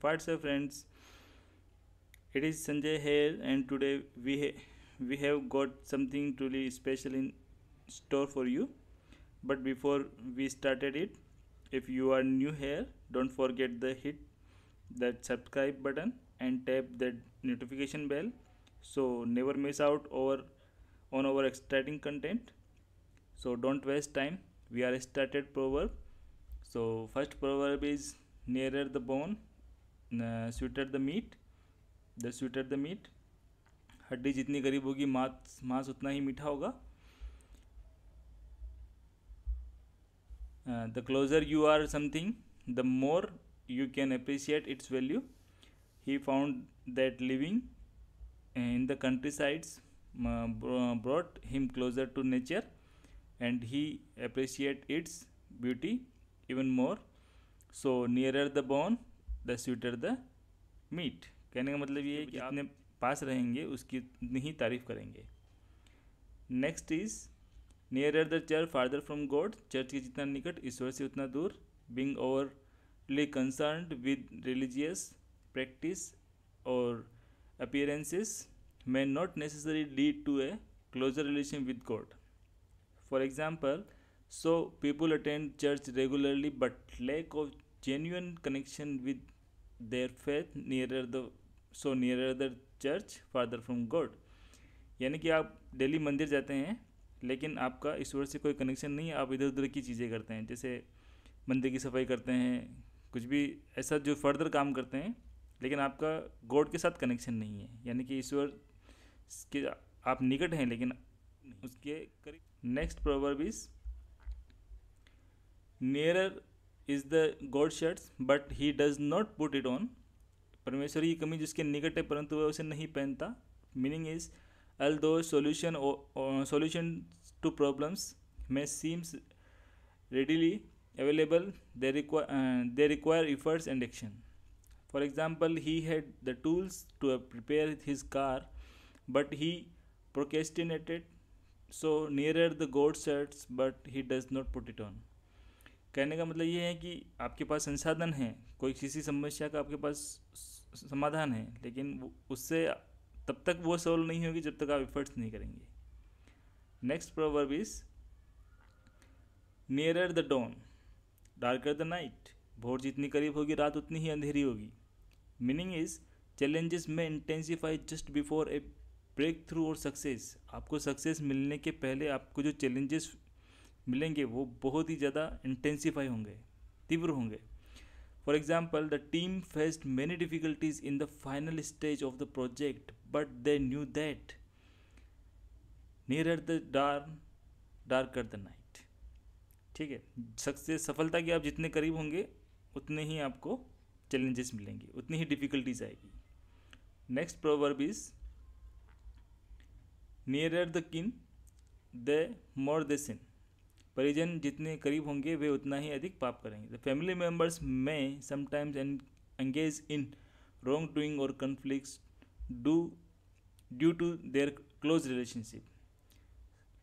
what's up friends it is sanjay here and today we ha we have got something truly special in store for you but before we started it if you are new here don't forget to hit that subscribe button and tap that notification bell so never miss out over on our exciting content so don't waste time we are started proverb so first proverb is nearer the bone uh, sweeter the meat the sweeter the meat हड्डी जितनी गरीब होगी मांस मांस उतना ही मीठा होगा the closer you are something the more you can appreciate its value he found that living in the countrysides brought him closer to nature and he appreciated its beauty even more so nearer the bone the sweeter the meat कहने का मतलब ये है तो कि आपने पास रहेंगे उसकी उतनी ही तारीफ करेंगे next is near the church farther from God church के जितना निकट ईश्वर से उतना दूर being overly concern with religious practice और appearances may not necessary lead to a closer relation with God for example so people attend church regularly but lack of genuine connection with their faith nearer the so nearer the church farther from God यानी कि आप daily मंदिर जाते हैं लेकिन आपका ईश्वर से कोई कनेक्शन नहीं है आप इधर उधर की चीज़ें करते हैं जैसे मंदिर की सफाई करते हैं कुछ भी ऐसा जो फर्दर काम करते हैं लेकिन आपका गॉड के साथ कनेक्शन नहीं है यानी कि ईश्वर के आप निकट हैं लेकिन उसके करीब next proverb is nearer is the God shirts but he does not put it on परमेश्वर की is जिसके निकट है परंतु वह उसे नहीं पहनता मीनिंग इज एल दो solution solution to problems may seems readily available they require uh, they require efforts and action for example he had the tools to prepare his car but he procrastinated so nearer the god sets but he does not put it on कहने का मतलब ये है कि आपके पास संसाधन है कोई किसी समस्या का आपके पास समाधान है लेकिन उससे तब तक वो सॉल्व नहीं होगी जब तक आप एफर्ट्स नहीं करेंगे next proverb is nearer the dawn darker the night भोर जितनी करीब होगी रात उतनी ही अंधेरी होगी मीनिंग इज चैलेंजेस में intensify just before a breakthrough और सक्सेस आपको सक्सेस मिलने के पहले आपको जो चैलेंजेस मिलेंगे वो बहुत ही ज़्यादा इंटेंसीफाई होंगे तीव्र होंगे for example the team faced many difficulties in the final stage of the project but they knew that near the dark at the night ठीक है सक्सेस सफलता के आप जितने करीब होंगे उतने ही आपको चैलेंजेस मिलेंगे उतनी ही डिफिकल्टीज आएगी next proverb is at the kin the more the sin परिजन जितने करीब होंगे वे उतना ही अधिक पाप करेंगे the family members may sometimes engage in wrong doing और conflicts do due to their close relationship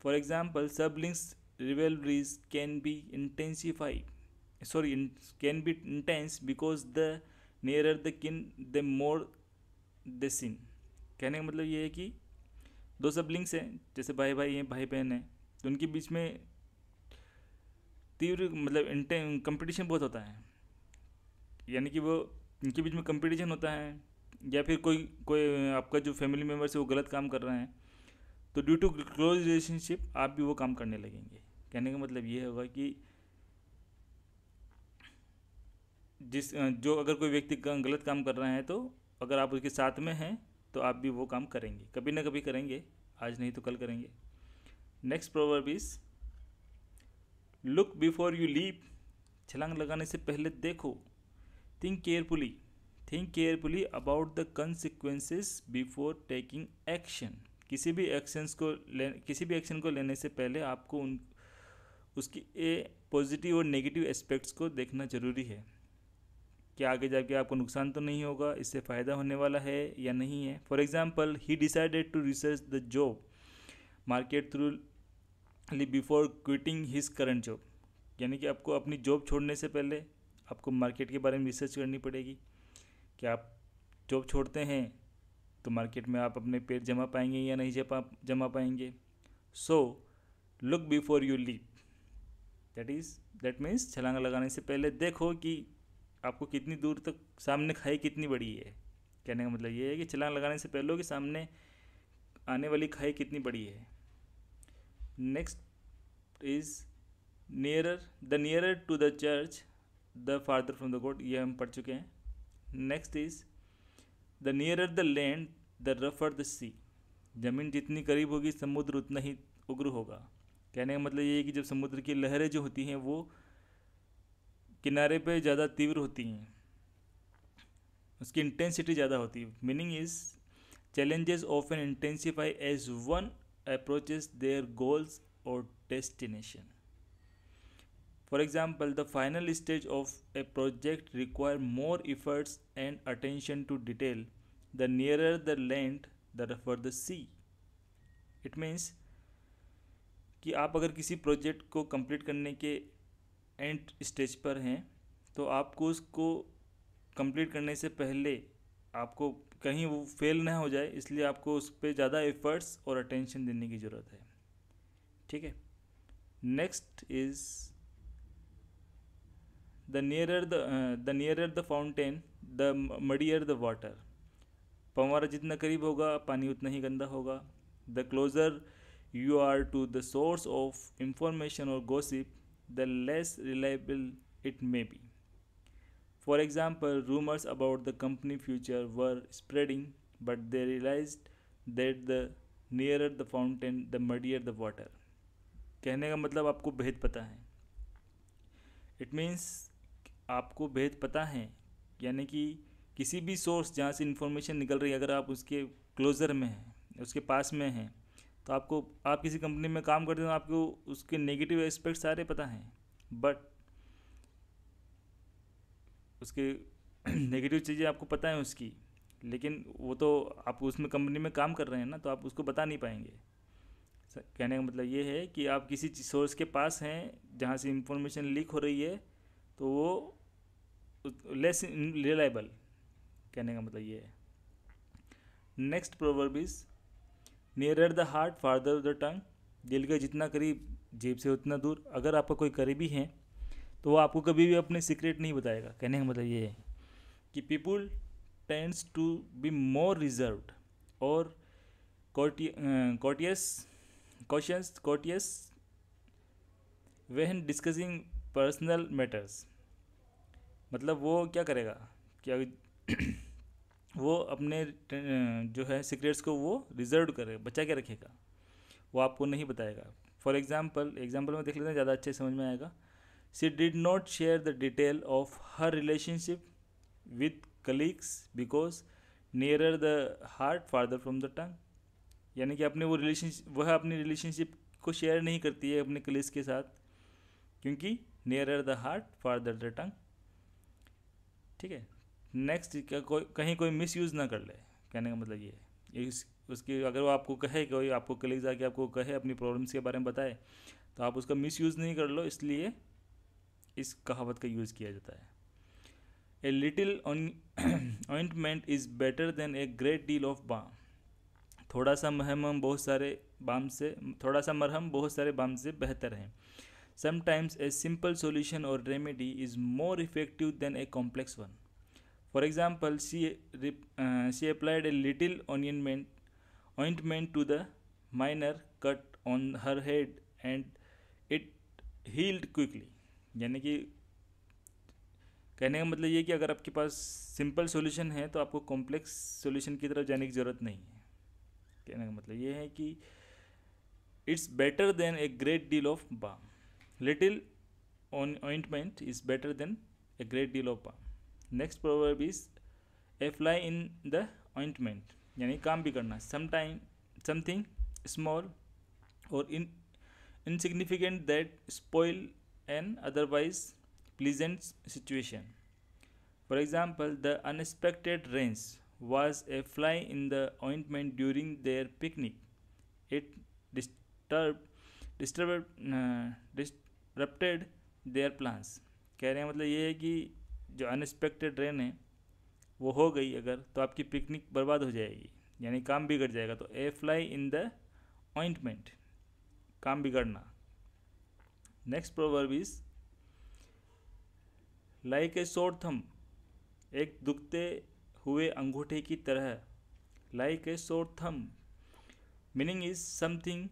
for example siblings rivalries can be intensify sorry can be intense because the near the kin the more the sin कहने का मतलब ये है कि दो सब links हैं जैसे भाई भाई हैं भाई बहन हैं तो उनके बीच में तीव्र मतलब इंटे कंपटीशन बहुत होता है यानी कि वो इनके बीच में कंपटीशन होता है या फिर कोई कोई आपका जो फैमिली मेम्बर्स है वो गलत काम कर रहे हैं तो ड्यू टू क्लोज रिलेशनशिप आप भी वो काम करने लगेंगे कहने का मतलब ये होगा कि जिस जो अगर कोई व्यक्ति गलत काम कर रहा है तो अगर आप उसके साथ में हैं तो आप भी वो काम करेंगे कभी ना कभी करेंगे आज नहीं तो कल करेंगे next proverb is look before you leap छलांग लगाने से पहले देखो think carefully think carefully about the consequences before taking action किसी भी एक्शंस को ले किसी भी एक्शन को लेने से पहले आपको उन उसकी ए पॉजिटिव और नेगेटिव एस्पेक्ट्स को देखना ज़रूरी है कि आगे जाके आपको नुकसान तो नहीं होगा इससे फ़ायदा होने वाला है या नहीं है for example he decided to research the job market through before quitting his current job यानी कि आपको अपनी जॉब छोड़ने से पहले आपको मार्केट के बारे में रिसर्च करनी पड़ेगी कि आप जॉब छोड़ते हैं तो मार्केट में आप अपने पेट जमा पाएंगे या नहीं जमा जमा पाएंगे so look before you leave that is that means छलांग लगाने से पहले देखो कि आपको कितनी दूर तक सामने खाई कितनी बड़ी है कहने का मतलब ये है कि छलांग लगाने से पहले कि सामने आने वाली खाई कितनी बड़ी है next is nearer the nearer to the church the farther from the God ये हम पढ़ चुके हैं next is the nearer the land the rougher the sea जमीन जितनी करीब होगी समुद्र उतना ही उग्र होगा कहने का मतलब ये है कि जब समुद्र की लहरें जो होती हैं वो किनारे पे ज़्यादा तीव्र होती हैं उसकी इंटेंसिटी ज़्यादा होती है meaning is of an intensify as one approaches their goals or destination. For example, the final stage of a project require more efforts and attention to detail the nearer the land the rougher the sea. It means कि आप अगर किसी project को complete करने के and stage पर हैं तो आपको उसको कंप्लीट करने से पहले आपको कहीं वो फेल ना हो जाए इसलिए आपको उस पर ज़्यादा एफर्ट्स और अटेंशन देने की ज़रूरत है ठीक है next is the nearer the nearer the fountain the muddier the water पंवारा जितना करीब होगा पानी उतना ही गंदा होगा the closer you are to the source of information और gossip the less reliable it may be For example, rumors about the company future were spreading, but they realized that the nearer the fountain, the muddier the water. कहने का मतलब आपको भेद पता है it means आपको भेद पता है यानी कि किसी भी सोर्स जहाँ से इन्फॉर्मेशन निकल रही है अगर आप उसके क्लोज़र में हैं उसके पास में हैं तो आपको आप किसी कंपनी में काम करते हो तो आपको उसके नेगेटिव एस्पेक्ट सारे पता हैं बट उसके नेगेटिव चीज़ें आपको पता है उसकी लेकिन वो तो आप उसमें कंपनी में काम कर रहे हैं ना तो आप उसको बता नहीं पाएंगे कहने का मतलब ये है कि आप किसी सोर्स के पास हैं जहाँ से इंफॉर्मेशन लीक हो रही है तो वो लेस रिलायबल कहने का मतलब ये है next proverb is nearer the heart farther the tongue दिल के जितना करीब जेब से उतना दूर अगर आपका कोई करीबी है तो वो आपको कभी भी अपने सीक्रेट नहीं बताएगा कहने का मतलब ये है कि people tends to be more reserve और cautious cautions cautious when discussing personal matters मतलब वो क्या करेगा क्या वो अपने जो है सीक्रेट्स को वो रिजर्व करेगा बचा के रखेगा वो आपको नहीं बताएगा फॉर एग्ज़ाम्पल एग्ज़ाम्पल में देख लेते हैं ज़्यादा अच्छे समझ में आएगा She did not share the detail of her relationship with colleagues because nearer the heart farther from the tongue यानी कि अपने वो रिलेशनशिप वह अपनी रिलेशनशिप को शेयर नहीं करती है अपने कलीग्स के साथ क्योंकि nearer the heart farther the tongue ठीक है नेक्स्ट कोई कहीं कोई मिस यूज़ ना कर ले कहने का मतलब ये है इस उसकी अगर वो आपको कहे कोई आपको कलीग्स आके आपको कहे अपनी प्रॉब्लम्स के बारे में बताए तो आप उसका मिस यूज़ नहीं कर लो इसलिए इस कहावत का यूज़ किया जाता है a little ointment is better than a great deal of balm थोड़ा सा महम बहुत सारे बाम से थोड़ा सा मरहम बहुत सारे बाम से बेहतर है sometimes a simple solution or remedy is more effective than a complex one for example she she applied a little ointment ointment to the minor cut on her head and it healed quickly यानी कि कहने का मतलब ये कि अगर आपके पास simple solution है तो आपको कॉम्प्लेक्स सॉल्यूशन की तरफ जाने की ज़रूरत नहीं है कहने का मतलब ये है कि it's better than a great deal of balm little ointment is better than a great deal of balm next proverb is a fly in the ointment यानी काम भी करना sometime something small or in insignificant that spoil an otherwise pleasant situation. For example, the unexpected rains was a fly in the ointment during their picnic. It disturbed, disturbed, uh, disrupted their plans. कह रहे हैं मतलब ये है कि जो unexpected rain है वो हो गई अगर तो आपकी पिकनिक बर्बाद हो जाएगी यानी काम बिगड़ जाएगा तो a fly in the ointment काम बिगड़ना next proverb is like a short thumb एक दुखते हुए अंगूठे की तरह like a short thumb meaning is something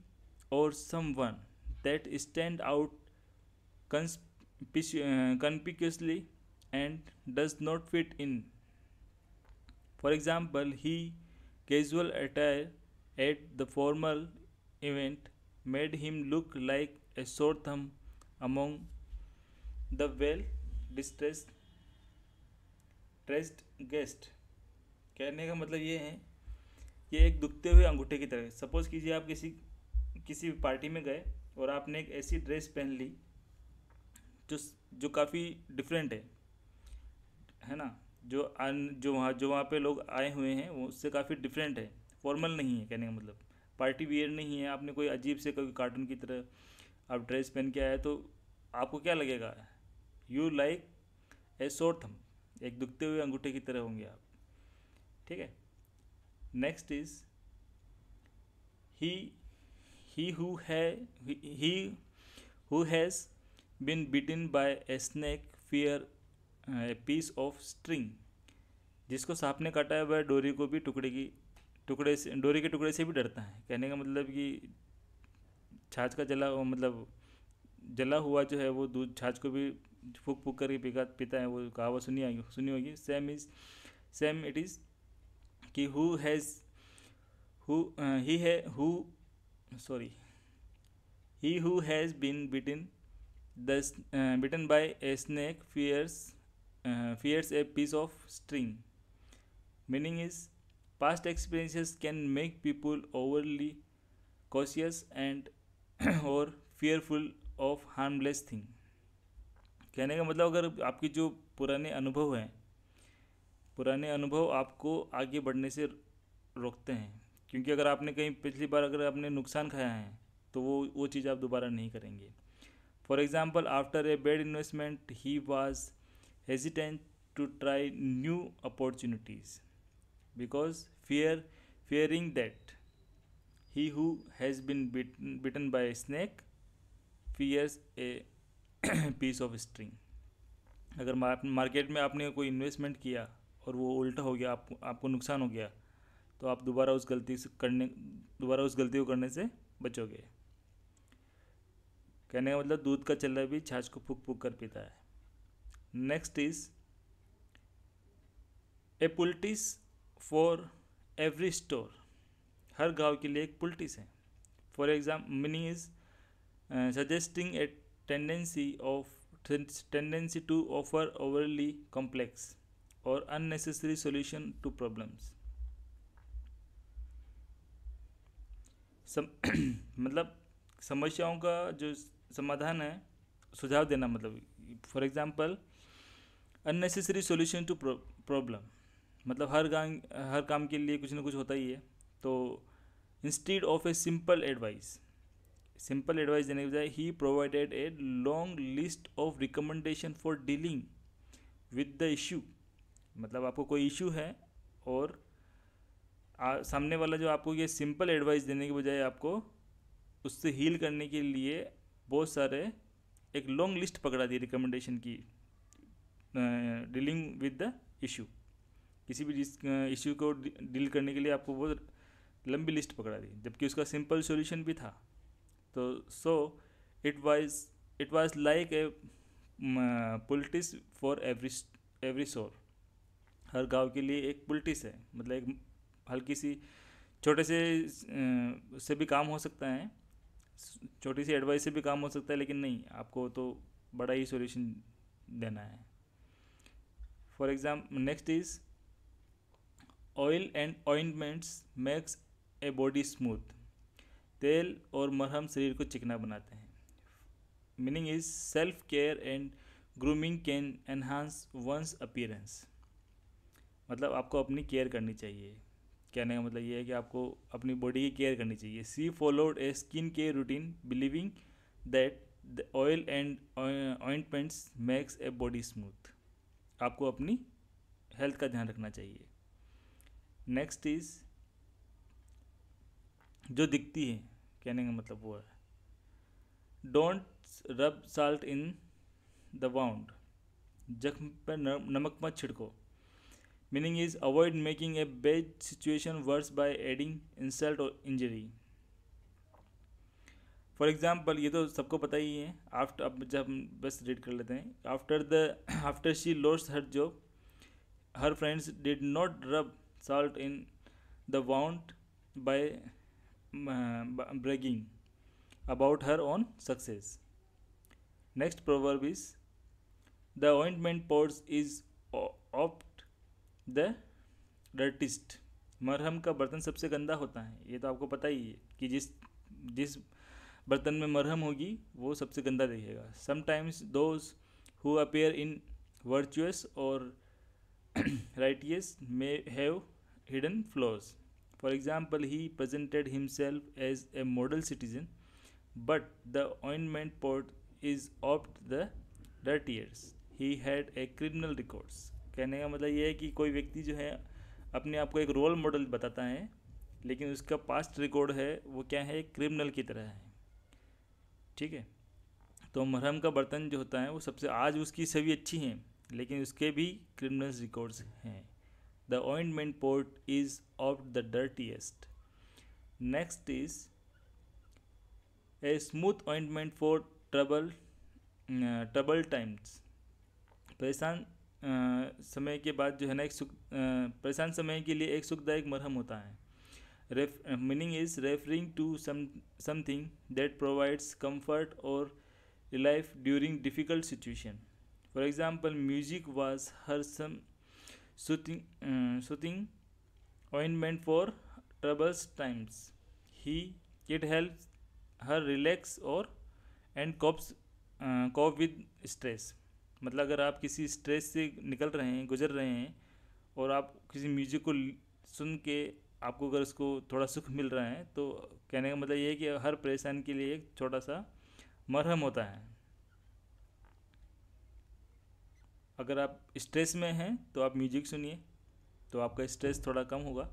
or someone that stand out conspicuously and does not fit in for example he casual attire at the formal event made him look like a short thumb among the well distressed dressed guest कहने का मतलब ये है ये एक दुखते हुए अंगूठे की तरह सपोज़ कीजिए आप किसी किसी पार्टी में गए और आपने एक ऐसी ड्रेस पहन ली जो जो काफ़ी डिफरेंट है है ना जो अन जो वहाँ जो वहाँ पे लोग आए हुए हैं वो उससे काफ़ी डिफरेंट है फॉर्मल नहीं है कहने का मतलब पार्टी वियर नहीं है आपने कोई अजीब से कोई कार्टून की तरह आप ड्रेस पहन के आए तो आपको क्या लगेगा यू लाइक ए शोर एक दुखते हुए अंगूठे की तरह होंगे आप ठीक है next is he he who he who has been bitten by a snake fear a piece of string जिसको सांप ने काटा है वह डोरी को भी टुकड़े की टुकड़े से डोरी के टुकड़े से भी डरता है कहने का मतलब कि छाछ का जला मतलब जला हुआ जो है वो दूध छाछ को भी फूक फूक करके पीका पीता है वो कहावत सुनी आएगी सुनी होगी same is same it is कि हु हैज़ हु ही है who sorry he who has been bitten the bitten by a snake fears fears a piece of string meaning is past experiences can make people overly cautious and or fearful of harmless thing कहने का मतलब अगर आपकी जो पुराने अनुभव हैं पुराने अनुभव आपको आगे बढ़ने से रोकते हैं क्योंकि अगर आपने कहीं पिछली बार अगर आपने नुकसान खाया है तो वो वो चीज़ आप दोबारा नहीं करेंगे for example after a bad investment he was hesitant to try new opportunities because fear fearing that he who has been bitten, bitten by a snake fears a piece of string अगर market में आपने कोई investment किया और वो उल्टा हो गया आप, आपको नुकसान हो गया तो आप दोबारा उस गलती से करने दोबारा उस गलती को करने से बचोगे कहने का मतलब दूध का चल्ला भी छाछ को फूक फूक कर पीता है next is a poultice for every sore हर गांव के लिए एक पुलटिस है for exam meaning is suggesting a tendency of tendency to offer overly complex or unnecessary solution to problems मतलब समस्याओं का जो समाधान है सुझाव देना मतलब for example unnecessary solution to problem मतलब हर गांव हर काम के लिए कुछ ना कुछ होता ही है तो instead of a simple advice simple advice देने के बजाय he provided a long list of recommendation for dealing with the issue मतलब आपको कोई इशू है और आ, सामने वाला जो आपको ये सिंपल एडवाइस देने के बजाय आपको उससे हील करने के लिए बहुत सारे एक लॉन्ग लिस्ट पकड़ा दी रिकमेंडेशन की डीलिंग विद द इशू किसी भी इशू को डील करने के लिए आपको बहुत लंबी लिस्ट पकड़ा दी जबकि उसका सिंपल सॉल्यूशन भी था तो so it was it was like a poultice for every every sore हर गांव के लिए एक पुलटिस है मतलब एक हल्की सी छोटे से से भी काम हो सकता है छोटी सी एडवाइस से भी काम हो सकता है लेकिन नहीं आपको तो बड़ा ही सॉल्यूशन देना है for exam next is oil and ointments makes a body smooth तेल और मरहम शरीर को चिकना बनाते हैं meaning is self care and grooming can enhance one's appearance मतलब आपको अपनी केयर करनी चाहिए कहने का मतलब ये है कि आपको अपनी बॉडी की केयर करनी चाहिए she followed a skin care routine believing that the oil and ointments makes a body smooth आपको अपनी हेल्थ का ध्यान रखना चाहिए नेक्स्ट इज़ जो दिखती है कहने का मतलब वो है डोंट रब साल्ट इन द वाउंड जख्म पर नमक मत छिड़को meaning is avoid making a bad situation worse by adding insult or injury for example ये तो सबको पता ही है आफ्टर अब जब हम बस रीड कर लेते हैं after the after she lost her job her friends did not rub salt in the wound by bragging about her own success. Next proverb is the ointment pours is opt the dirtiest. मरहम का बर्तन सबसे गंदा होता है ये तो आपको पता ही है कि जिस जिस बर्तन में मरहम होगी वो सबसे गंदा दिखेगा sometimes those who appear in virtuous or righteous may have hidden flaws For example, he presented himself as a model citizen, but the port is is opt the dirtiers. He had a criminal records. कहने का मतलब ये है कि कोई व्यक्ति जो है अपने आप को एक रोल मॉडल बताता है लेकिन उसका पास्ट रिकॉर्ड है वो क्या है क्रिमिनल की तरह है ठीक है तो मरहम का बर्तन जो होता है वो सबसे आज उसकी सभी अच्छी हैं लेकिन उसके भी क्रिमिनल रिकॉर्ड्स हैं the ointment port is of the dirtiest. Next is a smooth ointment for trouble uh, trouble times. परेशान uh, समय के बाद जो है ना एक सुख uh, परेशान समय के लिए एक सुखदायक मरहम होता है meaning is referring to something that provides comfort or life during difficult situation for example music was her some soothing uh, soothing ointment for troubles times he it helps her relax or and copes cope with stress मतलब अगर आप किसी stress से निकल रहे हैं गुजर रहे हैं और आप किसी म्यूजिक को सुन के आपको अगर उसको थोड़ा सुख मिल रहा है तो कहने का मतलब ये है कि हर परेशान के लिए एक छोटा सा मरहम होता है अगर आप स्ट्रेस में हैं तो आप म्यूजिक सुनिए तो आपका स्ट्रेस थोड़ा कम होगा